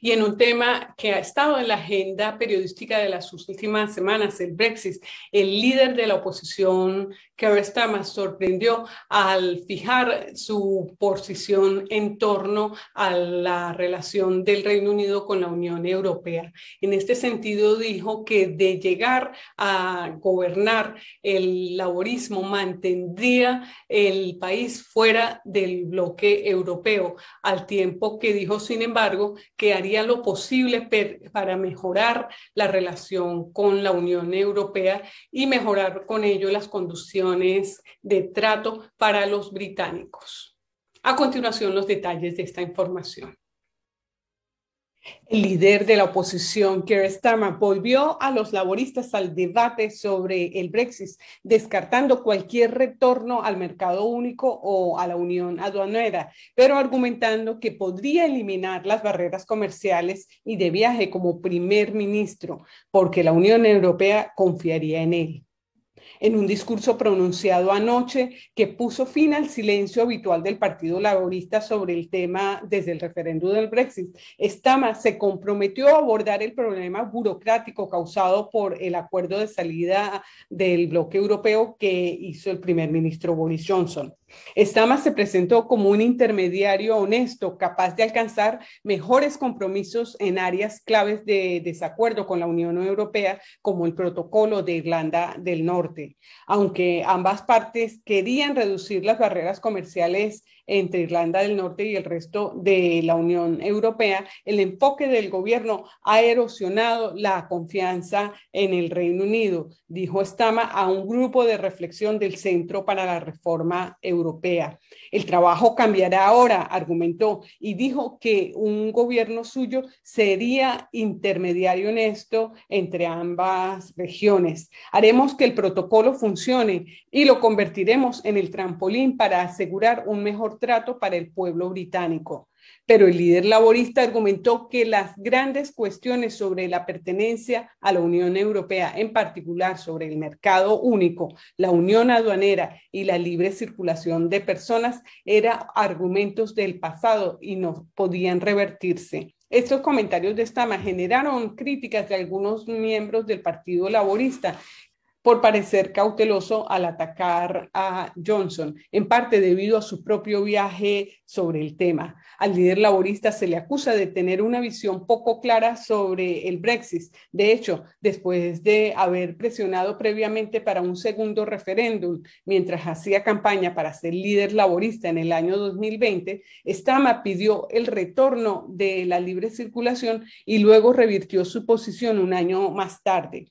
y en un tema que ha estado en la agenda periodística de las últimas semanas, el Brexit. El líder de la oposición, Keir Starmer, sorprendió al fijar su posición en torno a la relación del Reino Unido con la Unión Europea. En este sentido, dijo que de llegar a gobernar el laborismo mantendría el país fuera del bloque europeo, al tiempo que dijo, sin embargo, que haría lo posible para mejorar la relación con la Unión Europea y mejorar con ello las condiciones de trato para los británicos. A continuación, los detalles de esta información. El líder de la oposición, Keir Starmer, volvió a los laboristas al debate sobre el Brexit, descartando cualquier retorno al mercado único o a la unión aduanera, pero argumentando que podría eliminar las barreras comerciales y de viaje como primer ministro, porque la Unión Europea confiaría en él en un discurso pronunciado anoche que puso fin al silencio habitual del Partido Laborista sobre el tema desde el referéndum del Brexit. Stama se comprometió a abordar el problema burocrático causado por el acuerdo de salida del bloque europeo que hizo el primer ministro Boris Johnson. Estama se presentó como un intermediario honesto, capaz de alcanzar mejores compromisos en áreas claves de desacuerdo con la Unión Europea, como el protocolo de Irlanda del Norte. Aunque ambas partes querían reducir las barreras comerciales entre Irlanda del Norte y el resto de la Unión Europea, el enfoque del gobierno ha erosionado la confianza en el Reino Unido, dijo Stama a un grupo de reflexión del Centro para la Reforma Europea. El trabajo cambiará ahora, argumentó, y dijo que un gobierno suyo sería intermediario en esto entre ambas regiones. Haremos que el protocolo funcione y lo convertiremos en el trampolín para asegurar un mejor trato para el pueblo británico. Pero el líder laborista argumentó que las grandes cuestiones sobre la pertenencia a la Unión Europea, en particular sobre el mercado único, la unión aduanera y la libre circulación de personas, eran argumentos del pasado y no podían revertirse. Estos comentarios de Stama generaron críticas de algunos miembros del Partido Laborista por parecer cauteloso al atacar a Johnson, en parte debido a su propio viaje sobre el tema. Al líder laborista se le acusa de tener una visión poco clara sobre el Brexit. De hecho, después de haber presionado previamente para un segundo referéndum mientras hacía campaña para ser líder laborista en el año 2020, Stama pidió el retorno de la libre circulación y luego revirtió su posición un año más tarde.